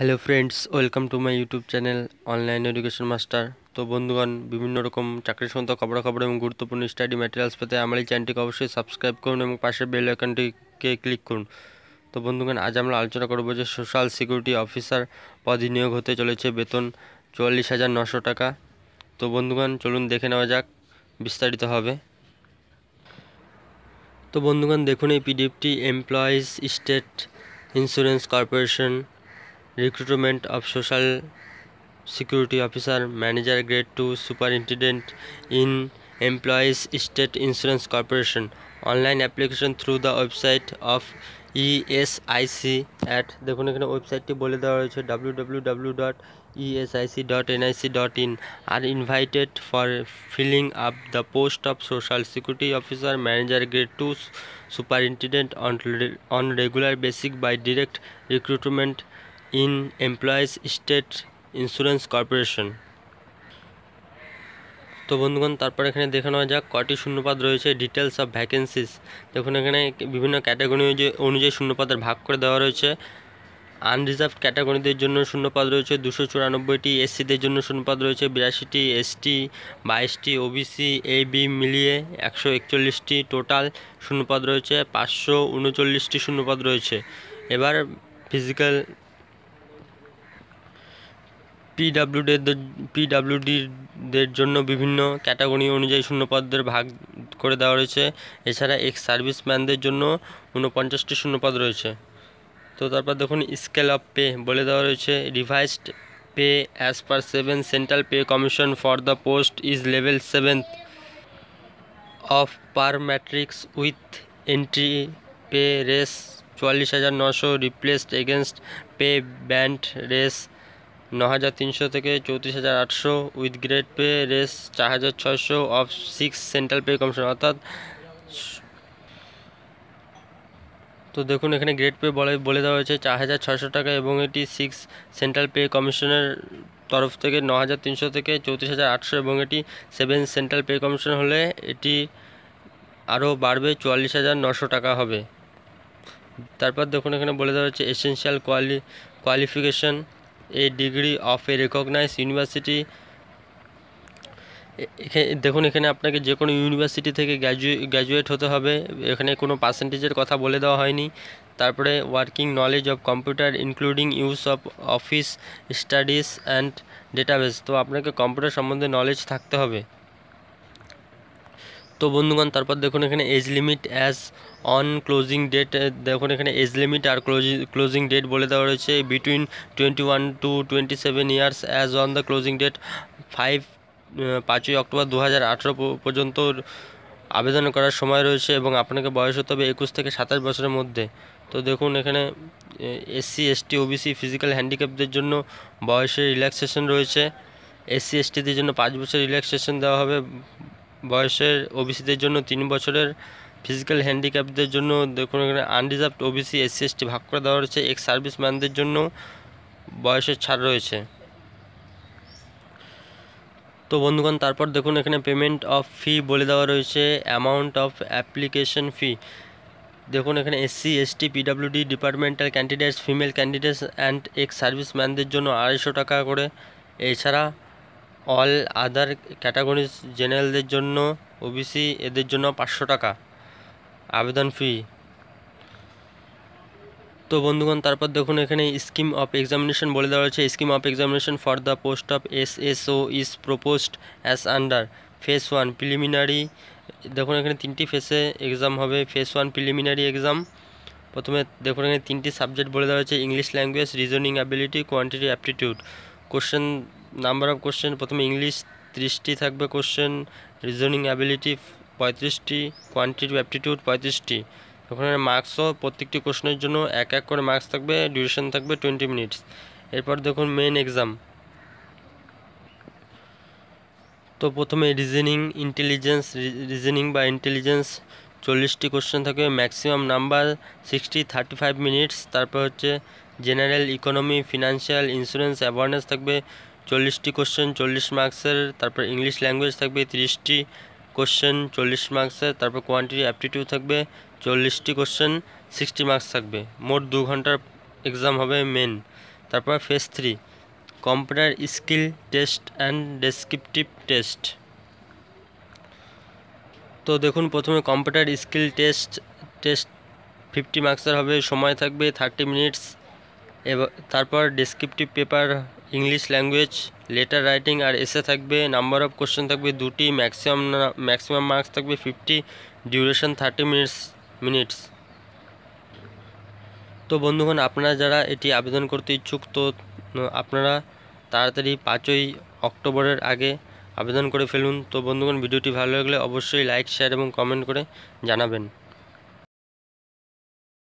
hello friends welcome to my YouTube channel online education master তো বন্ধুগণ বিভিন্ন রকম চাকরির সংক্রান্ত খবরাখবর এবং গুরুত্বপূর্ণ স্টাডি ম্যাটেরিয়ালস পেতে আমার এই চ্যানেলটিকে অবশ্যই সাবস্ক্রাইব করুন এবং পাশে বেল আইকনটিকে ক্লিক করুন তো বন্ধুগণ আজ আমরা আলোচনা করবো যে সোশ্যাল সিকিউরিটি অফিসার পদে নিয়োগ হতে চলেছে বেতন চুয়াল্লিশ হাজার নশো টাকা তো বন্ধুগণ চলুন দেখে নেওয়া যাক বিস্তারিত হবে তো বন্ধুগণ দেখুন এই পিডিএফটি employees state insurance corporation recruitment of social security officer manager grade two superintendent in employees state insurance corporation online application through the website of ESIC at দেখুন এখানে ওয়েবসাইটটি বলে দেওয়া রয়েছে W W W dot ESIC dot NIC dot in are invited for filling up the post of social security officer manager grade two superintendent on on regular basic by direct recruitment in employees state insurance corporation তো বন্ধুগণ তারপর এখানে দেখে নেওয়া যাক কটি শূন্যপাদ রয়েছে details of vacancies দেখুন এখানে বিভিন্ন ক্যাটাগরি অনুযায়ী শূন্যপাদের ভাগ করে দেওয়া রয়েছে আনরিজার্ভ ক্যাটাগরিদের জন্য শূন্যপাত রয়েছে দুশো চুরানব্বইটি এসসিদের জন্য শূন্যপদ রয়েছে বিরাশিটি এসটি বাইশটি ওবিসি এ বি মিলিয়ে একশো একচল্লিশটি টোটাল শূন্যপাদ রয়েছে পাঁচশো উনচল্লিশটি শূন্যপাত রয়েছে এবার ফিজিক্যাল পিডাব্লিউডিদের দের জন্য বিভিন্ন ক্যাটাগরি অনুযায়ী শূন্যপদের ভাগ করে দেওয়া রয়েছে এছাড়া এক্স সার্ভিসম্যানদের জন্য ঊনপঞ্চাশটি শূন্যপদ রয়েছে তো তারপর দেখুন স্কেল অফ পে বলে দেওয়া রয়েছে revised pay as per seven central pay commission for the post is level seventh of pay matrix with entry pay রেস চুয়াল্লিশ হাজার নশো রিপ্লেসড এগেনস্ট পে ব্যান্ড রেস ন হাজার তিনশো থেকে চৌত্রিশ হাজার আটশো উইথ গ্রেড পে রেস চার হাজার ছয়শো of six central pay commission অর্থাৎ তো দেখুন এখানে গ্রেড পে বলে বলে দেওয়া হয়েছে চার হাজার ছয়শো টাকা এবং এটি সিক্স সেন্ট্রাল পে কমিশনের তরফ থেকে ন হাজার তিনশো থেকে চৌত্রিশ হাজার আটশো এবং এটি সেভেন সেন্ট্রাল পে কমিশন হলে এটি আরও বাড়বে চুয়াল্লিশ হাজার নশো টাকা হবে তারপর দেখুন এখানে বলে দেওয়া হয়েছে essential quali qualification degree of a a university এখানে দেখুন এখানে আপনাকে যে কোনো ইউনিভার্সিটি থেকে গ্র্যাজুয়েট হতে হবে এখানে কোনো পার্সেন্টেজের কথা বলে দেওয়া হয়নি তারপরে working knowledge of computer including use of office studies and database তো আপনাকে কম্পিউটার সম্বন্ধে নলেজ থাকতে হবে তো বন্ধুগণ তারপর দেখুন এখানে age limit as on closing date দেখুন এখানে এজ লিমিট আর ক্লোজিং ডেট বলে দেওয়া রয়েছে between twenty one two twenty seven years as on the closing date five পাঁচই অক্টোবর দু পর্যন্ত আবেদন করার সময় রয়েছে এবং আপনাকে বয়স হতে হবে একুশ থেকে সাতাশ বছরের মধ্যে তো দেখুন এখানে এসসি এসটি ওবিসি ফিজিক্যাল হ্যান্ডিক্যাপদের জন্য বয়সের রিল্যাক্সেশন রয়েছে এসসি এসটিদের জন্য পাঁচ বছর রিল্যাক্সেশন দেওয়া হবে বয়সের ওবিসিদের জন্য তিন বছরের ফিজিক্যাল হ্যান্ডিক্যাপদের জন্য দেখুন এখানে আনরিজার্ভড ওবিসি এসসি এসটি ভাগ করে দেওয়া রয়েছে এক্স সার্ভিসম্যানদের জন্য বয়সের ছাড় রয়েছে তো বন্ধুগণ তারপর দেখুন এখানে পেমেন্ট অফ ফি বলে দেওয়া রয়েছে অ্যামাউন্ট অফ অ্যাপ্লিকেশন ফি দেখুন এখানে SC ST PWD departmental candidates female candidates and ex সার্ভিসম্যানদের জন্য আড়াইশো টাকা করে এছাড়া অল আদার ক্যাটাগরিজ জেনারেলদের জন্য ওবিসি এদের জন্য পাঁচশো টাকা আবেদন ফি তো বন্ধুগণ তারপর দেখুন এখানে স্কিম অফ এক্সামিনেশন বলে দেওয়া হয়েছে scheme of examination for the post of S S O is proposed as under phase one preliminary দেখুন এখানে তিনটি ফেসে এক্সাম হবে ফেস ওয়ান প্রিলিমিনারি এক্সাম প্রথমে দেখুন এখানে তিনটি সাবজেক্ট বলে দেওয়া হয়েছে English language reasoning ability quantity aptitude question number of question প্রথমে ইংলিশ ত্রিশটি থাকবে কোশ্চেন রিজনিং অ্যাবিলিটি পঁয়ত্রিশটি কোয়ান্টিটি অ্যাপটিটিউড পঁয়ত্রিশটি ওখানে মার্কসও প্রত্যেকটি কোশ্চেনের জন্য এক এক করে মার্কস থাকবে ডিউরেশন থাকবে টোয়েন্টি মিনিটস এরপর দেখুন মেন এক্সাম তো প্রথমে রিজনিং ইন্টেলিজেন্স রিজনিং বা ইন্টেলিজেন্স চল্লিশটি কোশ্চেন থাকবে maximum number sixty thirty five minutes তারপর হচ্ছে general economy financial insurance awareness থাকবে চল্লিশটি কোশ্চেন চল্লিশ মার্কসের তারপর ইংলিশ ল্যাঙ্গুয়েজ থাকবে তিরিশটি কোশ্চেন চল্লিশ মার্কসের তারপর কোয়ান্টিটি অ্যাপটিটিউড থাকবে চল্লিশটি কোশ্চেন সিক্সটি মার্কস থাকবে মোট দু ঘন্টার এক্সাম হবে মেন তারপর phase three computer skill test and descriptive test তো দেখুন প্রথমে computer skill test test fifty মার্কসের হবে সময় থাকবে থার্টি মিনিটস এবার তারপর descriptive paper English language letter writing আর এসে থাকবে নাম্বার অফ কোশ্চেন থাকবে দুটি ম্যাক্সিমাম ম্যাক্সিমাম মার্কস থাকবে fifty duration thirty minutes minutes তো বন্ধুগণ আপনারা যারা এটি আবেদন করতে ইচ্ছুক তো আপনারা তাড়াতাড়ি পাঁচই অক্টোবরের আগে আবেদন করে ফেলুন তো বন্ধুগণ ভিডিওটি ভালো লাগলে অবশ্যই লাইক শেয়ার এবং কমেন্ট করে জানাবেন